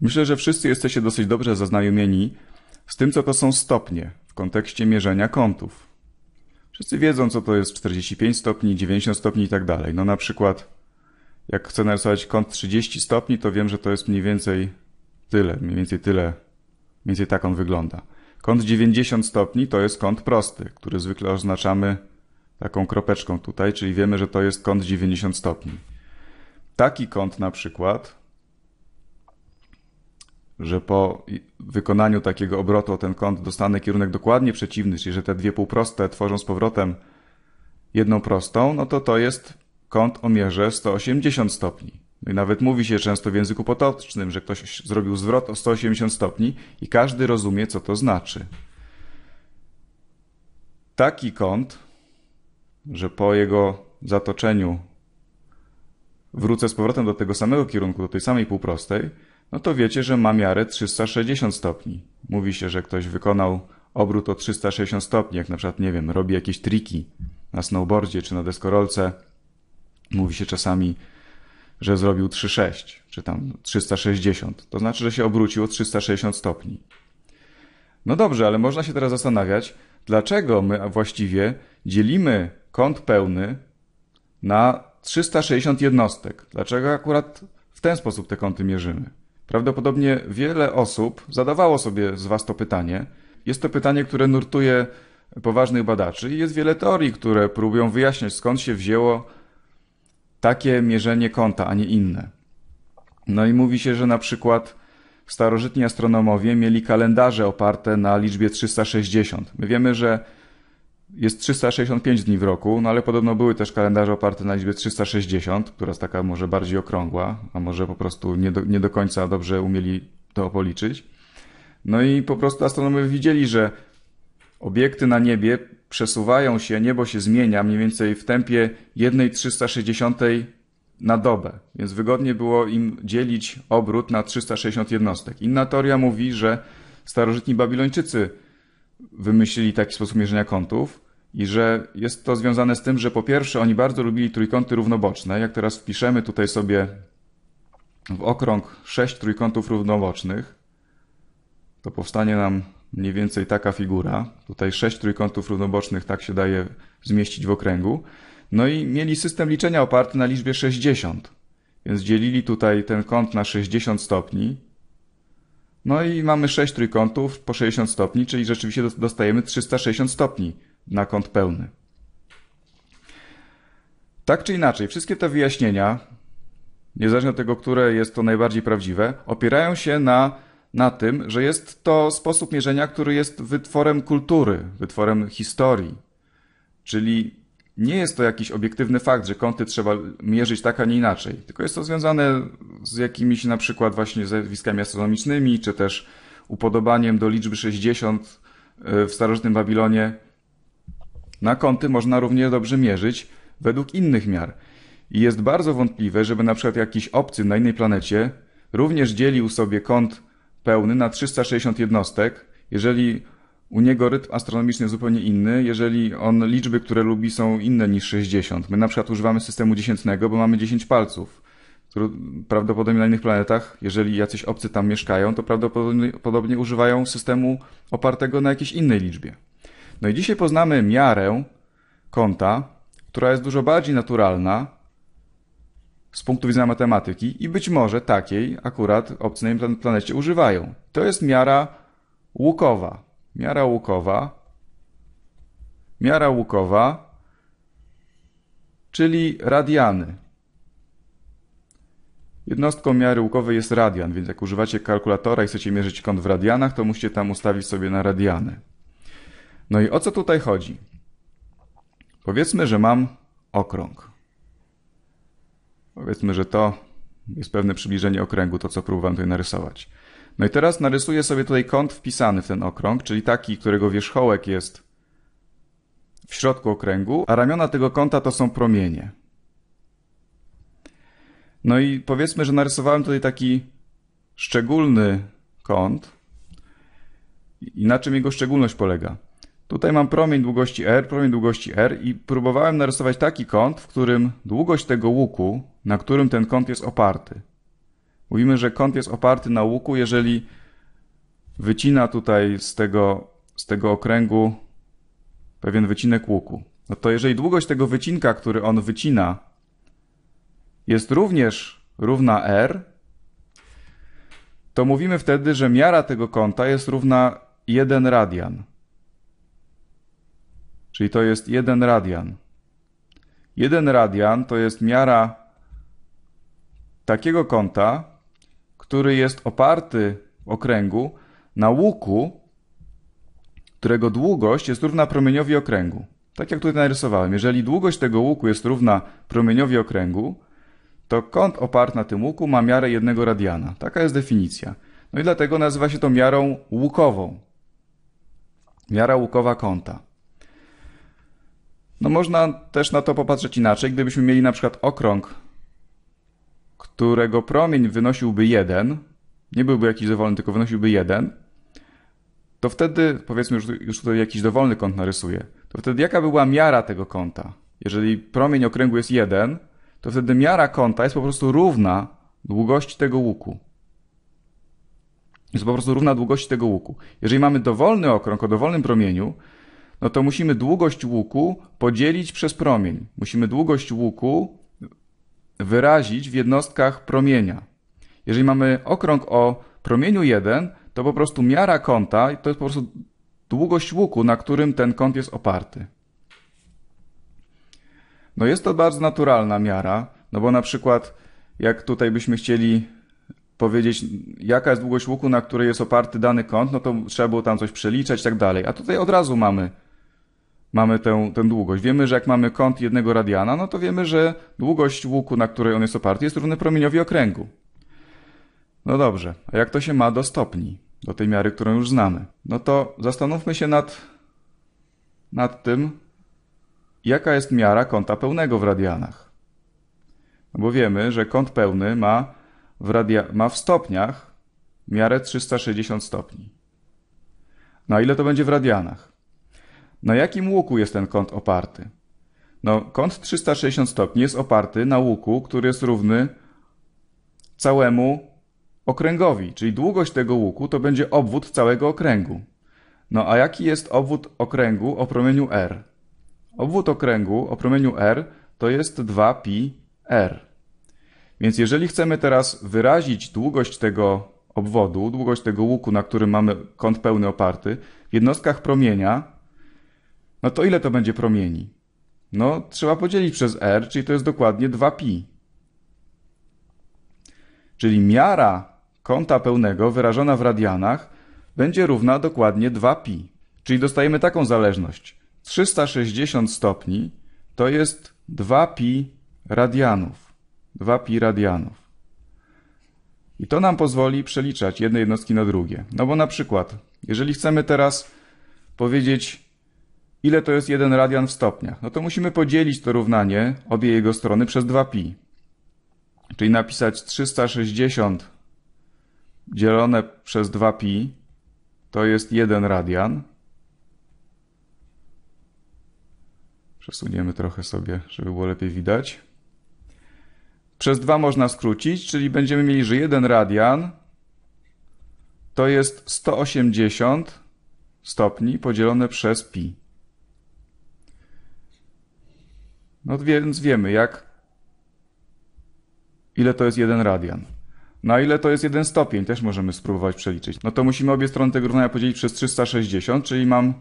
Myślę, że wszyscy jesteście dosyć dobrze zaznajomieni z tym, co to są stopnie w kontekście mierzenia kątów. Wszyscy wiedzą, co to jest 45 stopni, 90 stopni i tak dalej. No na przykład, jak chcę narysować kąt 30 stopni, to wiem, że to jest mniej więcej tyle, mniej więcej tyle, mniej więcej tak on wygląda. Kąt 90 stopni to jest kąt prosty, który zwykle oznaczamy taką kropeczką tutaj, czyli wiemy, że to jest kąt 90 stopni. Taki kąt na przykład że po wykonaniu takiego obrotu o ten kąt dostanę kierunek dokładnie przeciwny, czyli że te dwie półproste tworzą z powrotem jedną prostą, no to to jest kąt o mierze 180 stopni. No i nawet mówi się często w języku potocznym, że ktoś zrobił zwrot o 180 stopni i każdy rozumie, co to znaczy. Taki kąt, że po jego zatoczeniu wrócę z powrotem do tego samego kierunku, do tej samej półprostej, no to wiecie, że ma miarę 360 stopni. Mówi się, że ktoś wykonał obrót o 360 stopni, jak na przykład, nie wiem, robi jakieś triki na snowboardzie czy na deskorolce. Mówi się czasami, że zrobił 3,6 czy tam 360. To znaczy, że się obrócił o 360 stopni. No dobrze, ale można się teraz zastanawiać, dlaczego my właściwie dzielimy kąt pełny na 360 jednostek. Dlaczego akurat w ten sposób te kąty mierzymy? Prawdopodobnie wiele osób zadawało sobie z Was to pytanie. Jest to pytanie, które nurtuje poważnych badaczy i jest wiele teorii, które próbują wyjaśniać, skąd się wzięło takie mierzenie kąta, a nie inne. No i mówi się, że na przykład starożytni astronomowie mieli kalendarze oparte na liczbie 360. My wiemy, że jest 365 dni w roku, no ale podobno były też kalendarze oparte na liczbie 360, która jest taka może bardziej okrągła, a może po prostu nie do, nie do końca dobrze umieli to policzyć. No i po prostu astronomowie widzieli, że obiekty na niebie przesuwają się, niebo się zmienia mniej więcej w tempie 1,360 360 na dobę, więc wygodnie było im dzielić obrót na 360 jednostek. Inna teoria mówi, że starożytni Babilończycy wymyślili taki sposób mierzenia kątów i że jest to związane z tym, że po pierwsze oni bardzo lubili trójkąty równoboczne. Jak teraz wpiszemy tutaj sobie w okrąg sześć trójkątów równobocznych, to powstanie nam mniej więcej taka figura. Tutaj sześć trójkątów równobocznych tak się daje zmieścić w okręgu. No i mieli system liczenia oparty na liczbie 60. Więc dzielili tutaj ten kąt na 60 stopni no i mamy 6 trójkątów po 60 stopni, czyli rzeczywiście dostajemy 360 stopni na kąt pełny. Tak czy inaczej, wszystkie te wyjaśnienia, niezależnie od tego, które jest to najbardziej prawdziwe, opierają się na, na tym, że jest to sposób mierzenia, który jest wytworem kultury, wytworem historii. Czyli nie jest to jakiś obiektywny fakt, że kąty trzeba mierzyć tak, a nie inaczej, tylko jest to związane z jakimiś na przykład właśnie zjawiskami astronomicznymi, czy też upodobaniem do liczby 60 e, w starożytnym Babilonie. Na kąty można równie dobrze mierzyć według innych miar. I jest bardzo wątpliwe, żeby na przykład jakiś obcy na innej planecie również dzielił sobie kąt pełny na 360 jednostek, jeżeli u niego rytm astronomiczny jest zupełnie inny, jeżeli on liczby, które lubi, są inne niż 60. My na przykład używamy systemu dziesiętnego, bo mamy 10 palców, które prawdopodobnie na innych planetach, jeżeli jacyś obcy tam mieszkają, to prawdopodobnie używają systemu opartego na jakiejś innej liczbie. No i dzisiaj poznamy miarę kąta, która jest dużo bardziej naturalna z punktu widzenia matematyki i być może takiej akurat obcy na planecie używają. To jest miara łukowa miara łukowa, miara łukowa, czyli radiany. Jednostką miary łukowej jest radian, więc jak używacie kalkulatora i chcecie mierzyć kąt w radianach, to musicie tam ustawić sobie na radiany. No i o co tutaj chodzi? Powiedzmy, że mam okrąg. Powiedzmy, że to jest pewne przybliżenie okręgu, to co próbowałem tutaj narysować. No i teraz narysuję sobie tutaj kąt wpisany w ten okrąg, czyli taki, którego wierzchołek jest w środku okręgu, a ramiona tego kąta to są promienie. No i powiedzmy, że narysowałem tutaj taki szczególny kąt. I na czym jego szczególność polega? Tutaj mam promień długości r, promień długości r i próbowałem narysować taki kąt, w którym długość tego łuku, na którym ten kąt jest oparty, Mówimy, że kąt jest oparty na łuku, jeżeli wycina tutaj z tego, z tego okręgu pewien wycinek łuku. No to jeżeli długość tego wycinka, który on wycina, jest również równa r, to mówimy wtedy, że miara tego kąta jest równa 1 radian. Czyli to jest 1 radian. 1 radian to jest miara takiego kąta, który jest oparty w okręgu na łuku, którego długość jest równa promieniowi okręgu. Tak jak tutaj narysowałem, jeżeli długość tego łuku jest równa promieniowi okręgu, to kąt oparty na tym łuku ma miarę jednego radiana. Taka jest definicja. No i dlatego nazywa się to miarą łukową. Miara łukowa kąta. No można też na to popatrzeć inaczej. Gdybyśmy mieli na przykład okrąg którego promień wynosiłby jeden, nie byłby jakiś dowolny, tylko wynosiłby jeden, to wtedy, powiedzmy, już, już tutaj jakiś dowolny kąt narysuję, to wtedy jaka była miara tego kąta? Jeżeli promień okręgu jest jeden, to wtedy miara kąta jest po prostu równa długości tego łuku. Jest po prostu równa długości tego łuku. Jeżeli mamy dowolny okrąg o dowolnym promieniu, no to musimy długość łuku podzielić przez promień. Musimy długość łuku wyrazić w jednostkach promienia. Jeżeli mamy okrąg o promieniu 1, to po prostu miara kąta to jest po prostu długość łuku, na którym ten kąt jest oparty. No jest to bardzo naturalna miara, no bo na przykład jak tutaj byśmy chcieli powiedzieć, jaka jest długość łuku, na której jest oparty dany kąt, no to trzeba było tam coś przeliczać i tak dalej. A tutaj od razu mamy mamy tę, tę długość. Wiemy, że jak mamy kąt jednego radiana, no to wiemy, że długość łuku, na której on jest oparty, jest równy promieniowi okręgu. No dobrze, a jak to się ma do stopni, do tej miary, którą już znamy? No to zastanówmy się nad, nad tym, jaka jest miara kąta pełnego w radianach. No bo wiemy, że kąt pełny ma w, radia, ma w stopniach miarę 360 stopni. No a ile to będzie w radianach? Na jakim łuku jest ten kąt oparty? No, kąt 360 stopni jest oparty na łuku, który jest równy całemu okręgowi, czyli długość tego łuku to będzie obwód całego okręgu. No a jaki jest obwód okręgu o promieniu r? Obwód okręgu o promieniu r to jest 2pi r. Więc jeżeli chcemy teraz wyrazić długość tego obwodu, długość tego łuku, na którym mamy kąt pełny oparty, w jednostkach promienia no to ile to będzie promieni? No, trzeba podzielić przez R, czyli to jest dokładnie 2pi. Czyli miara kąta pełnego wyrażona w radianach będzie równa dokładnie 2pi. Czyli dostajemy taką zależność. 360 stopni to jest 2pi radianów. 2pi radianów. I to nam pozwoli przeliczać jedne jednostki na drugie. No bo na przykład, jeżeli chcemy teraz powiedzieć ile to jest 1 radian w stopniach. No to musimy podzielić to równanie, obie jego strony, przez 2pi. Czyli napisać 360 dzielone przez 2pi to jest 1 radian. Przesuniemy trochę sobie, żeby było lepiej widać. Przez 2 można skrócić, czyli będziemy mieli, że 1 radian to jest 180 stopni podzielone przez pi. No więc wiemy, jak ile to jest jeden radian. Na ile to jest jeden stopień, też możemy spróbować przeliczyć. No to musimy obie strony tego równania podzielić przez 360, czyli mam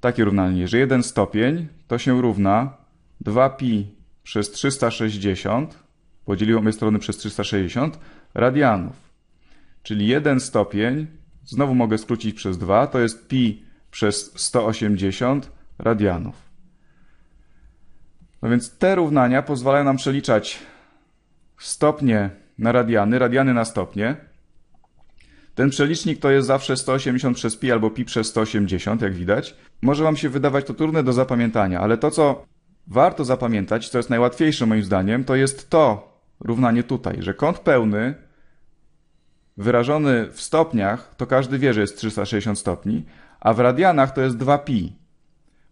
takie równanie, że jeden stopień to się równa 2pi przez 360, podzieliłem obie strony przez 360, radianów. Czyli jeden stopień, znowu mogę skrócić przez 2, to jest pi przez 180 radianów. No więc te równania pozwalają nam przeliczać stopnie na radiany, radiany na stopnie. Ten przelicznik to jest zawsze 180 przez pi albo pi przez 180, jak widać. Może Wam się wydawać to trudne do zapamiętania, ale to, co warto zapamiętać, co jest najłatwiejsze moim zdaniem, to jest to równanie tutaj, że kąt pełny wyrażony w stopniach, to każdy wie, że jest 360 stopni, a w radianach to jest 2pi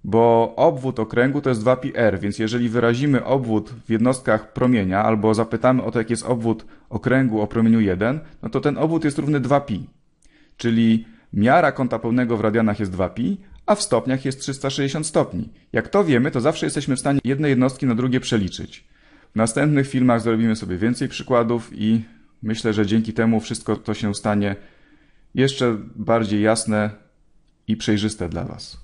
bo obwód okręgu to jest 2πr, więc jeżeli wyrazimy obwód w jednostkach promienia albo zapytamy o to, jaki jest obwód okręgu o promieniu 1, no to ten obwód jest równy 2π, czyli miara kąta pełnego w radianach jest 2π, a w stopniach jest 360 stopni. Jak to wiemy, to zawsze jesteśmy w stanie jedne jednostki na drugie przeliczyć. W następnych filmach zrobimy sobie więcej przykładów i myślę, że dzięki temu wszystko to się stanie jeszcze bardziej jasne i przejrzyste dla Was.